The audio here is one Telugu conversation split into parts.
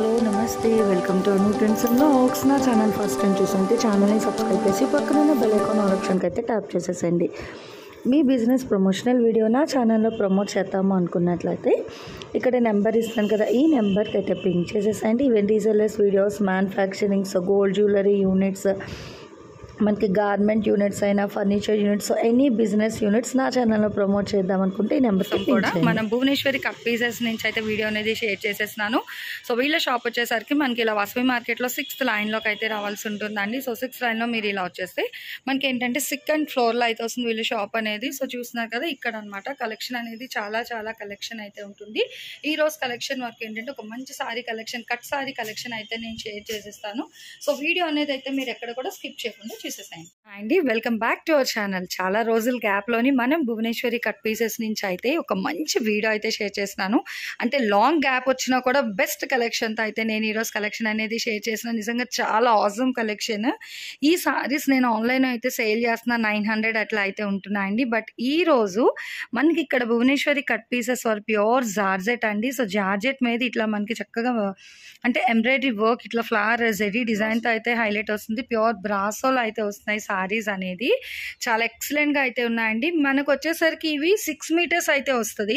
హలో నమస్తే వెల్కమ్ టు అన్ని ఫ్రెండ్స్ ఆక్స్ నా ఛానల్ ఫస్ట్ టైం చూసుకుంటే ఛానల్ని సబ్స్క్రైబ్ చేసి పక్కన బెల్ ఐకాన్ ఆప్షన్కి అయితే ట్యాప్ చేసేసండి మీ బిజినెస్ ప్రమోషనల్ వీడియో నా ఛానల్లో ప్రమోట్ చేద్దాము అనుకున్నట్లయితే ఇక్కడ నెంబర్ ఇస్తాను కదా ఈ నెంబర్కి అయితే పింక్ చేసేసండి even resellers videos manufacturings gold jewellery units మనకి గార్మెంట్ యూనిట్స్ అయినా furniture units any business units నా ఛానల్లో ప్రమోట్ చేద్దాం అనుకుంటే ఈ నెంబర్ కూడా మనం భువనేశ్వరి కప్ పీసెస్ నుంచి అయితే వీడియో అనేది షేర్ చేసేసినాను సో వీళ్ళ షాప్ వచ్చేసరికి మనకి ఇలా వసవి మార్కెట్లో సిక్స్త్ లైన్లోకి అయితే రావాల్సి ఉంటుందండి సో సిక్స్త్ లైన్లో మీరు ఇలా వచ్చేస్తే మనకి ఏంటంటే సెకండ్ ఫ్లోర్లో అయితే వస్తుంది వీళ్ళ షాప్ అనేది సో చూస్తున్నారు కదా ఇక్కడ అనమాట కలెక్షన్ అనేది చాలా చాలా కలెక్షన్ అయితే ఉంటుంది ఈ రోజు కలెక్షన్ వరకు ఏంటంటే ఒక మంచి sari collection cut sari collection అయితే నేను షేర్ చేసేస్తాను సో వీడియో అనేది అయితే మీరు ఎక్కడ కూడా స్కిప్ చేయకుండా తీసేసాయండి అండి welcome back to our channel చాలా రోజుల గ్యాప్లోని మనం భువనేశ్వరి కట్ పీసెస్ నుంచి అయితే ఒక మంచి వీడియో అయితే షేర్ చేసినాను అంటే లాంగ్ గ్యాప్ వచ్చినా కూడా బెస్ట్ కలెక్షన్తో అయితే నేను ఈరోజు కలెక్షన్ అనేది షేర్ చేసిన నిజంగా చాలా ఆజమ్ కలెక్షన్ ఈ సారీస్ నేను ఆన్లైన్ అయితే సేల్ చేస్తున్న నైన్ హండ్రెడ్ అట్లా అయితే ఉంటున్నాయండి బట్ ఈ రోజు మనకి ఇక్కడ Bhuvaneshwari cut pieces for pure georgette అండి సో జార్జెట్ మీద ఇట్లా మనకి చక్కగా అంటే ఎంబ్రాయిడరీ వర్క్ ఇట్లా ఫ్లవర్ జెరీ డిజైన్తో అయితే హైలైట్ వస్తుంది ప్యూర్ బ్రాసోలో అయితే అయితే వస్తున్నాయి సారీస్ అనేది చాలా ఎక్సలెంట్గా అయితే ఉన్నాయండి మనకు వచ్చేసరికి ఇవి సిక్స్ మీటర్స్ అయితే వస్తుంది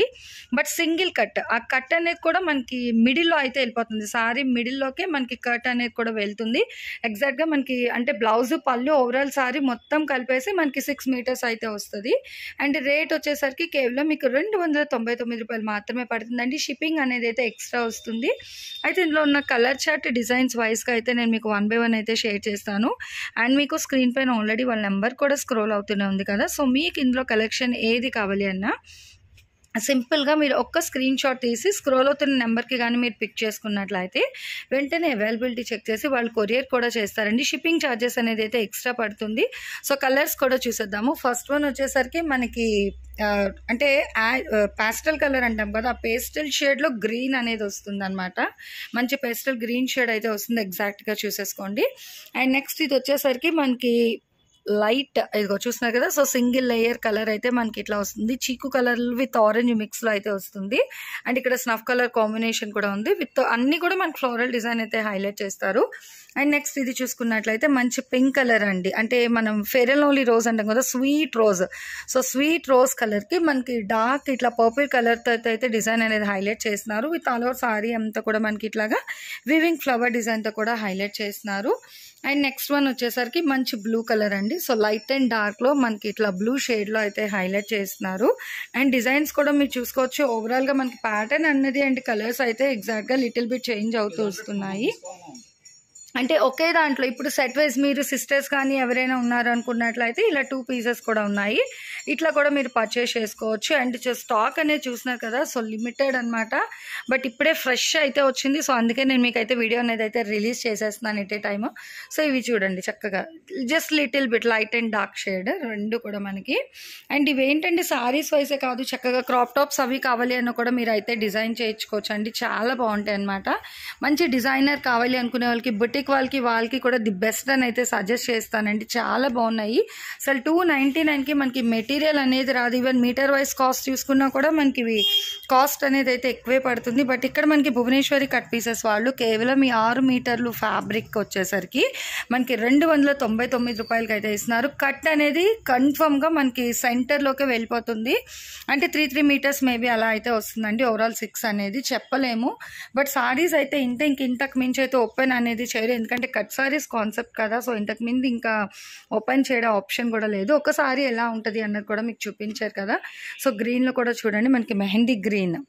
బట్ సింగిల్ కట్ ఆ కట్ అనేది కూడా మనకి మిడిల్లో అయితే వెళ్ళిపోతుంది సారీ మిడిల్లోకే మనకి కట్ అనేది కూడా వెళ్తుంది ఎగ్జాక్ట్గా మనకి అంటే బ్లౌజ్ పళ్ళు ఓవరాల్ సారీ మొత్తం కలిపేసి మనకి సిక్స్ మీటర్స్ అయితే వస్తుంది అండ్ రేట్ వచ్చేసరికి కేవలం మీకు రెండు వందల తొంభై తొమ్మిది రూపాయలు మాత్రమే పడుతుందండి షిప్పింగ్ అనేది అయితే ఎక్స్ట్రా వస్తుంది అయితే ఇందులో ఉన్న కలర్ చార్ట్ డిజైన్స్ వైస్గా అయితే నేను మీకు వన్ బై వన్ అయితే షేర్ చేస్తాను అండ్ మీకు స్క్రీన్ పైన ఆల్రెడీ వాళ్ళ నెంబర్ కూడా స్క్రోల్ అవుతూనే ఉంది కదా సో మీకు ఇందులో కలెక్షన్ ఏది కావాలి అన్నా సింపుల్గా మీరు ఒక్క స్క్రీన్ షాట్ తీసి స్క్రోల్ అవుతున్న నెంబర్కి కానీ మీరు పిక్ చేసుకున్నట్లయితే వెంటనే అవైలబిలిటీ చెక్ చేసి వాళ్ళు కొరియర్ కూడా చేస్తారండి షిప్పింగ్ ఛార్జెస్ అనేది అయితే ఎక్స్ట్రా పడుతుంది సో కలర్స్ కూడా చూసేద్దాము ఫస్ట్ వన్ వచ్చేసరికి మనకి అంటే పాస్టల్ కలర్ అంటాం కదా ఆ పేస్టల్ షేడ్లో గ్రీన్ అనేది వస్తుంది అనమాట మంచి పేస్టల్ గ్రీన్ షేడ్ అయితే వస్తుంది ఎగ్జాక్ట్గా చూసేసుకోండి అండ్ నెక్స్ట్ ఇది వచ్చేసరికి మనకి లైట్ ఇదిగో చూస్తున్నారు కదా సో సింగిల్ లేయర్ కలర్ అయితే మనకి ఇట్లా వస్తుంది చీకు కలర్ విత్ ఆరెంజ్ మిక్స్ లో అయితే వస్తుంది అండ్ ఇక్కడ స్నఫ్ కలర్ కాంబినేషన్ కూడా ఉంది విత్ అన్నీ కూడా మనకి ఫ్లోరల్ డిజైన్ అయితే హైలైట్ చేస్తారు అండ్ నెక్స్ట్ ఇది చూసుకున్నట్లయితే మంచి పింక్ కలర్ అండి అంటే మనం ఫెర్ ఓన్లీ రోజ్ అంటాం కదా sweet rose so sweet rose colour కి మనకి డార్క్ ఇట్లా పర్పుల్ కలర్ తో అయితే డిజైన్ అనేది హైలైట్ చేస్తున్నారు విత్ ఆల్ ఓవర్ సారీ అంతా కూడా మనకి ఇట్లాగా వివింగ్ ఫ్లవర్ డిజైన్తో కూడా హైలైట్ చేస్తున్నారు అండ్ నెక్స్ట్ వన్ వచ్చేసరికి మంచి బ్లూ కలర్ అండి సో లైట్ అండ్ డార్క్లో మనకి ఇట్లా బ్లూ షేడ్లో అయితే హైలైట్ చేస్తున్నారు అండ్ డిజైన్స్ కూడా మీరు చూసుకోవచ్చు ఓవరాల్గా మనకి ప్యాటర్న్ అన్నది అండ్ కలర్స్ అయితే ఎగ్జాక్ట్గా లిటిల్ బిట్ చేంజ్ అవుతూ వస్తున్నాయి అంటే ఒకే దాంట్లో ఇప్పుడు సెట్ వైజ్ మీరు సిస్టర్స్ కానీ ఎవరైనా ఉన్నారనుకున్నట్లయితే ఇలా టూ పీసెస్ కూడా ఉన్నాయి ఇట్లా కూడా మీరు పర్చేస్ చేసుకోవచ్చు అండ్ స్టాక్ అనేది చూసినారు కదా సో లిమిటెడ్ అనమాట బట్ ఇప్పుడే ఫ్రెష్ అయితే వచ్చింది సో అందుకే నేను మీకు అయితే వీడియో అనేది అయితే రిలీజ్ చేసేస్తున్నాను ఇట్ ఏ టైమ్ సో ఇవి చూడండి చక్కగా just little bit light and dark shade రెండు కూడా మనకి అండ్ ఇవేంటండి సారీస్ వైసే కాదు చక్కగా క్రాప్ టాప్స్ అవి కావాలి అన్న కూడా మీరు అయితే డిజైన్ చేయించుకోవచ్చు అండి చాలా బాగుంటాయి అనమాట మంచి డిజైనర్ కావాలి అనుకునే వాళ్ళకి బుటిక్ వాళ్ళకి వాళ్ళకి కూడా ది బెస్ట్ అని అయితే సజెస్ట్ చేస్తానండి చాలా బాగున్నాయి అసలు టూ నైంటీ నైన్కి మనకి మెటీరియల్ మెటీరియల్ అనేది రాదు ఈవెన్ మీటర్ వైజ్ కాస్ట్ చూసుకున్నా కూడా మనకి ఇవి కాస్ట్ అనేది అయితే ఎక్కువే పడుతుంది బట్ ఇక్కడ మనకి భువనేశ్వరి కట్ పీసెస్ వాళ్ళు కేవలం ఈ ఆరు మీటర్లు ఫ్యాబ్రిక్ వచ్చేసరికి మనకి రెండు వందల తొంభై తొమ్మిది రూపాయలకి అయితే ఇస్తున్నారు కట్ అనేది కన్ఫర్మ్గా మనకి సెంటర్లోకి వెళ్ళిపోతుంది అంటే త్రీ త్రీ మీటర్స్ మేబీ అలా అయితే వస్తుందండి ఓవరాల్ సిక్స్ అనేది చెప్పలేము బట్ సారీస్ అయితే ఇంత ఇంక ఇంతకు మించి అయితే ఓపెన్ అనేది చేయరు ఎందుకంటే కట్ సారీస్ కాన్సెప్ట్ కదా సో ఇంతకు ముందు ఇంకా ఓపెన్ చేయడం ఆప్షన్ కూడా లేదు ఒకసారి ఎలా ఉంటుంది అన్నది అనేది కూడా మీకు చూపించారు కదా సో గ్రీన్లో కూడా చూడండి మనకి మెహందీ గ్రీన్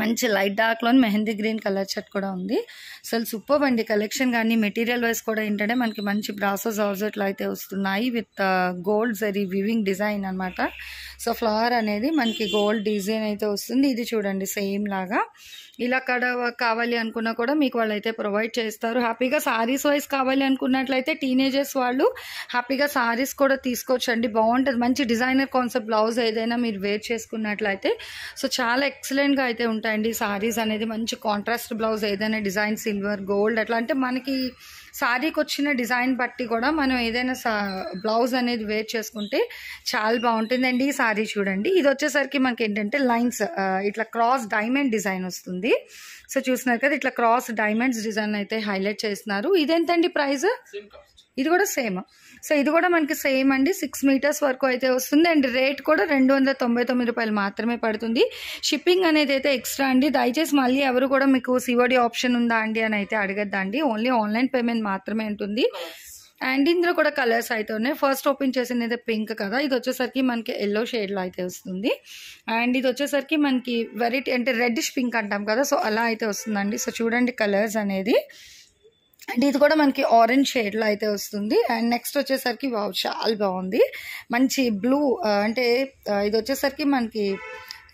మంచి లైట్ డార్క్లోని మెహందీ గ్రీన్ కలర్ షర్ట్ కూడా ఉంది అసలు సూపర్ అండి కలెక్షన్ కానీ మెటీరియల్ వైస్ కూడా ఏంటంటే మనకి మంచి బ్రాసెస్ ఆర్జెట్లు అయితే వస్తున్నాయి with gold zari weaving design అనమాట సో ఫ్లవర్ అనేది మనకి గోల్డ్ డిజైన్ అయితే వస్తుంది ఇది చూడండి సేమ్ లాగా ఇలా కడ కావాలి అనుకున్నా కూడా మీకు వాళ్ళైతే ప్రొవైడ్ చేస్తారు హ్యాపీగా సారీస్ వైజ్ కావాలి అనుకున్నట్లయితే టీనేజర్స్ వాళ్ళు హ్యాపీగా సారీస్ కూడా తీసుకోవచ్చండి బాగుంటుంది మంచి డిజైనర్ కాన్సెప్ట్ బ్లౌజ్ ఏదైనా మీరు వేర్ చేసుకున్నట్లయితే సో చాలా ఎక్సలెంట్గా అయితే ఉంటాయండి సారీస్ అనేది మంచి కాంట్రాస్ట్ బ్లౌజ్ ఏదైనా డిజైన్ సిల్వర్ గోల్డ్ అట్లా అంటే మనకి శారీకి వచ్చిన డిజైన్ బట్టి కూడా మనం ఏదైనా బ్లౌజ్ అనేది వేర్ చేసుకుంటే చాలా బాగుంటుందండి ఈ శారీ చూడండి ఇది వచ్చేసరికి మనకి ఏంటంటే లైన్స్ ఇట్లా క్రాస్ డైమండ్ డిజైన్ వస్తుంది సో చూసినారు కదా ఇట్లా క్రాస్ డైమండ్స్ డిజైన్ అయితే హైలైట్ చేస్తున్నారు ఇదేంతండి ప్రైస్ ఇది కూడా సేమ్ సో ఇది కూడా మనకి సేమ్ అండి సిక్స్ మీటర్స్ వరకు అయితే వస్తుంది అండ్ రేట్ కూడా రెండు వందల తొంభై తొమ్మిది రూపాయలు మాత్రమే పడుతుంది షిప్పింగ్ అనేది అయితే ఎక్స్ట్రా అండి దయచేసి మళ్ళీ ఎవరు కూడా మీకు సివడి ఆప్షన్ ఉందా అండి అని అయితే అడగద్దండి ఓన్లీ ఆన్లైన్ పేమెంట్ మాత్రమే ఉంటుంది అండ్ ఇందులో కూడా కలర్స్ అయితే ఉన్నాయి ఫస్ట్ ఓపెన్ చేసింది అయితే పింక్ కదా ఇది వచ్చేసరికి మనకి ఎల్లో షేడ్లో అయితే వస్తుంది అండ్ ఇది వచ్చేసరికి మనకి వెరైటీ అంటే రెడ్డిష్ పింక్ అంటాం కదా సో అలా అయితే వస్తుందండి సో చూడండి కలర్స్ అనేది అండ్ ఇది కూడా మనకి ఆరెంజ్ షేడ్లో అయితే వస్తుంది అండ్ నెక్స్ట్ వచ్చేసరికి వావ్ చాలా బాగుంది మంచి బ్లూ uh, అంటే uh, ఇది వచ్చేసరికి మనకి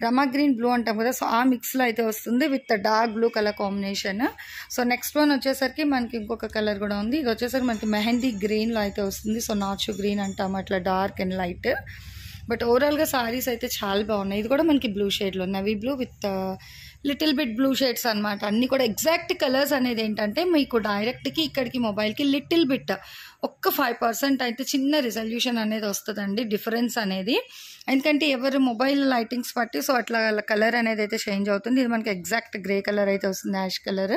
రమా గ్రీన్ బ్లూ అంటాం కదా సో ఆ మిక్స్లో అయితే వస్తుంది with dark blue colour combination so next one వచ్చేసరికి మనకి ఇంకొక కలర్ కూడా ఉంది ఇది వచ్చేసరికి మనకి మెహందీ గ్రీన్లో అయితే వస్తుంది సో నాచు గ్రీన్ అంటాం అట్లా డార్క్ అండ్ లైట్ బట్ ఓవరాల్గా సారీస్ అయితే చాలా బాగున్నాయి ఇది కూడా మనకి బ్లూ షేడ్లో navy blue with little bit blue shades అనమాట అన్ని కూడా ఎగ్జాక్ట్ కలర్స్ అనేది ఏంటంటే మీకు డైరెక్ట్కి ఇక్కడికి మొబైల్కి లిటిల్ బిట్ ఒక్క ఫైవ్ పర్సెంట్ అయితే చిన్న రిజల్యూషన్ అనేది వస్తుందండి డిఫరెన్స్ అనేది ఎందుకంటే ఎవరు మొబైల్ లైటింగ్స్ పట్టి సో అట్లా కలర్ అనేది అయితే చేంజ్ అవుతుంది ఇది మనకి ఎగ్జాక్ట్ గ్రే కలర్ అయితే వస్తుంది యాష్ కలర్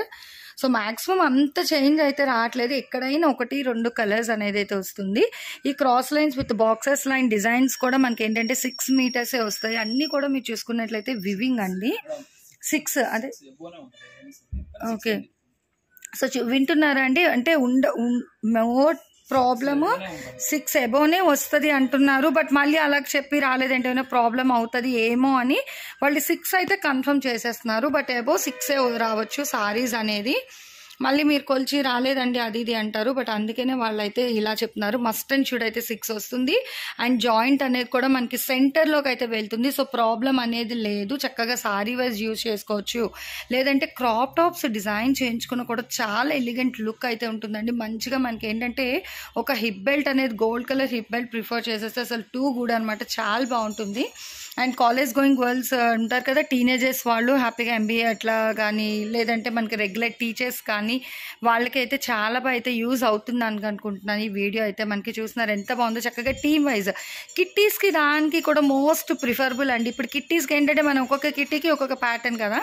సో మ్యాక్సిమం అంత చేంజ్ అయితే రావట్లేదు ఎక్కడైనా ఒకటి రెండు కలర్స్ అనేది అయితే వస్తుంది ఈ cross lines with boxes line designs కూడా మనకి ఏంటంటే సిక్స్ మీటర్సే వస్తాయి అన్నీ కూడా మీరు చూసుకున్నట్లయితే వివింగ్ అండి సిక్స్ అదే ఓకే సో వింటున్నారా అండి అంటే ఉండ మోట్ ప్రాబ్లము సిక్స్ ఎబోనే వస్తుంది అంటున్నారు బట్ మళ్ళీ అలా చెప్పి రాలేదంటే ఏమైనా ప్రాబ్లం అవుతుంది ఏమో అని వాళ్ళు సిక్స్ అయితే కన్ఫర్మ్ చేసేస్తున్నారు బట్ ఎబో సిక్సే రావచ్చు సారీస్ అనేది మళ్ళీ మీరు కొలిచి రాలేదండి అది ఇది అంటారు బట్ అందుకనే వాళ్ళైతే ఇలా చెప్తున్నారు మస్ట్ అండ్ షుడ్ అయితే సిక్స్ వస్తుంది అండ్ జాయింట్ అనేది కూడా మనకి సెంటర్లోకి అయితే వెళ్తుంది సో ప్రాబ్లం అనేది లేదు చక్కగా సారీ వైజ్ యూజ్ చేసుకోవచ్చు లేదంటే క్రాప్ టాప్స్ డిజైన్ చేయించుకున్న కూడా చాలా ఎలిగెంట్ లుక్ అయితే ఉంటుందండి మంచిగా మనకి ఏంటంటే ఒక హిప్ బెల్ట్ అనేది gold colour hip belt prefer చేసేస్తే అసలు టూ గుడ్ అనమాట చాలా బాగుంటుంది అండ్ కాలేజ్ గోయింగ్ గర్ల్స్ ఉంటారు కదా టీనేజర్స్ వాళ్ళు హ్యాపీగా ఎంబీఏ అట్లా కానీ లేదంటే మనకి రెగ్యులర్ టీచర్స్ కానీ వాళ్ళకైతే చాలా బాగా అయితే యూజ్ అవుతుంది అని అనుకుంటున్నాను ఈ వీడియో అయితే మనకి చూసినారు ఎంత బాగుందో చక్కగా టీమ్ వైజ్ కిట్టీస్కి దానికి కూడా మోస్ట్ ప్రిఫరబుల్ అండి ఇప్పుడు కిట్టీస్కి ఏంటంటే మనం ఒక్కొక్క కిట్టీకి ఒక్కొక్క ప్యాటర్న్ కదా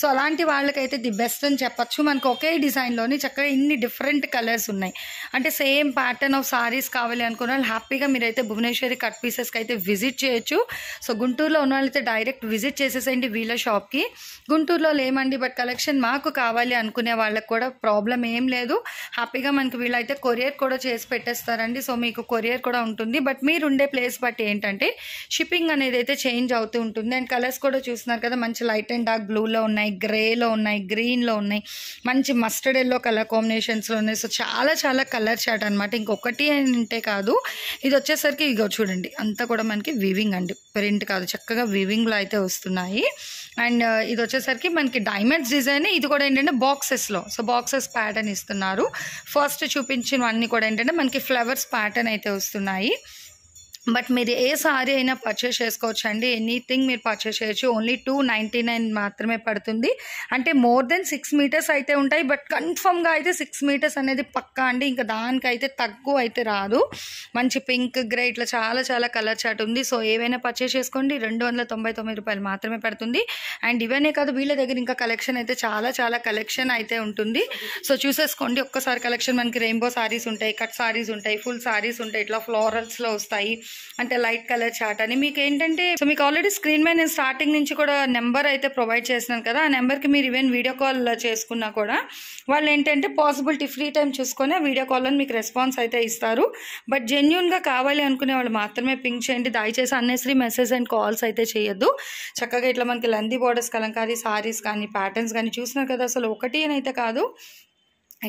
సో అలాంటి వాళ్ళకైతే ది బెస్ట్ అని చెప్పచ్చు మనకు ఒకే డిజైన్లోని చక్కగా ఇన్ని డిఫరెంట్ కలర్స్ ఉన్నాయి అంటే సేమ్ ప్యాటర్న్ ఆఫ్ సారీస్ కావాలి అనుకున్న వాళ్ళు హ్యాపీగా మీరైతే భువనేశ్వరి కట్ పీసెస్కి అయితే విజిట్ చేయొచ్చు సో గుంటూరు గుంటూరులో ఉన్న వాళ్ళైతే డైరెక్ట్ విజిట్ చేసేసేయండి వీళ్ళ షాప్కి గుంటూరులో లేమండి బట్ కలెక్షన్ మాకు కావాలి అనుకునే వాళ్ళకి కూడా ప్రాబ్లం ఏం లేదు హ్యాపీగా మనకి వీళ్ళైతే కొరియర్ కూడా చేసి పెట్టేస్తారండి సో మీకు కొరియర్ కూడా ఉంటుంది బట్ మీరు ఉండే ప్లేస్ బట్టి ఏంటంటే షిప్పింగ్ అనేది అయితే చేంజ్ అవుతూ ఉంటుంది అండ్ కలర్స్ కూడా చూస్తున్నారు కదా మంచి లైట్ అండ్ డార్క్ బ్లూలో ఉన్నాయి గ్రేలో ఉన్నాయి గ్రీన్లో ఉన్నాయి మంచి మస్టర్డ్ ఎల్లో కలర్ కాంబినేషన్స్లో ఉన్నాయి సో చాలా చాలా కలర్ చాట్ అనమాట ఇంకొకటి అంటే కాదు ఇది వచ్చేసరికి ఇగో చూడండి అంతా కూడా మనకి వివింగ్ అండి ప్రింట్ కాదు చక్కగా వివింగ్లో అయితే వస్తున్నాయి అండ్ uh, ఇది వచ్చేసరికి మనకి డైమండ్స్ డిజైన్ ఇది కూడా ఏంటంటే బాక్సెస్లో సో బాక్సెస్ ప్యాటర్న్ ఇస్తున్నారు ఫస్ట్ చూపించినవన్నీ కూడా ఏంటంటే మనకి ఫ్లవర్స్ ప్యాటర్న్ అయితే వస్తున్నాయి బట్ మీరు ఏ సారీ అయినా పర్చేస్ చేసుకోవచ్చు అండి ఎనీథింగ్ మీరు పర్చేస్ చేయొచ్చు ఓన్లీ టూ నైంటీ నైన్ మాత్రమే పడుతుంది అంటే మోర్ దెన్ సిక్స్ మీటర్స్ అయితే ఉంటాయి బట్ కన్ఫర్మ్గా అయితే సిక్స్ మీటర్స్ అనేది పక్కా అండి ఇంకా దానికైతే తక్కువ అయితే రాదు మంచి పింక్ గ్రే ఇట్లా చాలా చాలా కలర్ చాట్ ఉంది సో ఏవైనా పర్చేస్ చేసుకోండి రెండు వందల తొంభై తొమ్మిది రూపాయలు మాత్రమే పడుతుంది అండ్ ఇవన్నీ కాదు వీళ్ళ దగ్గర ఇంకా కలెక్షన్ అయితే చాలా చాలా కలెక్షన్ అయితే ఉంటుంది సో చూసేసుకోండి ఒక్కసారి కలెక్షన్ మనకి రెయిన్బో సారీస్ ఉంటాయి కట్ సారీస్ ఉంటాయి ఫుల్ సారీస్ ఉంటాయి ఇట్లా ఫ్లోరల్స్లో వస్తాయి అంటే లైట్ కలర్ చాట్ అని మీకు ఏంటంటే సో మీకు ఆల్రెడీ స్క్రీన్ మీద నేను స్టార్టింగ్ నుంచి కూడా నెంబర్ అయితే ప్రొవైడ్ చేసినాను కదా ఆ నెంబర్కి మీరు ఈవెన్ వీడియో కాల్ చేసుకున్నా కూడా వాళ్ళు ఏంటంటే పాసిబిలిటీ ఫ్రీ టైం చూసుకొని వీడియో అని మీకు రెస్పాన్స్ అయితే ఇస్తారు బట్ జెన్యున్గా కావాలి అనుకునే వాళ్ళు మాత్రమే పింక్ చేయండి దయచేసి అన్నెసరీ మెసేజ్ అండ్ కాల్స్ అయితే చేయొద్దు చక్కగా ఇట్లా మనకి లందీ బోర్డర్స్ కలంకారీ సారీస్ కానీ ప్యాటర్న్స్ కానీ చూసినారు కదా అసలు ఒకటి అయితే కాదు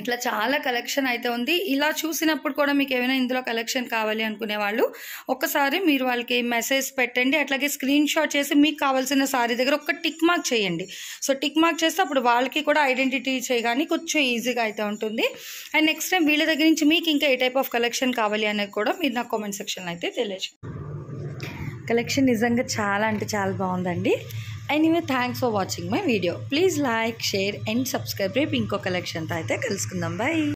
ఇట్లా చాలా కలెక్షన్ అయితే ఉంది ఇలా చూసినప్పుడు కూడా మీకు ఏమైనా ఇందులో కలెక్షన్ కావాలి అనుకునే వాళ్ళు ఒకసారి మీరు వాళ్ళకి మెసేజ్ పెట్టండి అట్లాగే స్క్రీన్ షాట్ చేసి మీకు కావాల్సిన సారీ దగ్గర ఒక టిక్ మార్క్ చేయండి సో టిక్ మార్క్ చేస్తే అప్పుడు వాళ్ళకి కూడా ఐడెంటిటీ చేయగానే కొంచెం ఈజీగా అయితే ఉంటుంది అండ్ నెక్స్ట్ టైం వీళ్ళ దగ్గర నుంచి మీకు ఇంకా ఏ టైప్ ఆఫ్ కలెక్షన్ కావాలి అనేది కూడా మీరు నాకు కామెంట్ సెక్షన్లో అయితే తెలియజేయండి కలెక్షన్ నిజంగా చాలా అంటే చాలా బాగుందండి anyway thanks for watching my video please like share and subscribe రేపు ఇంకో కలెక్షన్తో అయితే కలుసుకుందాం బాయ్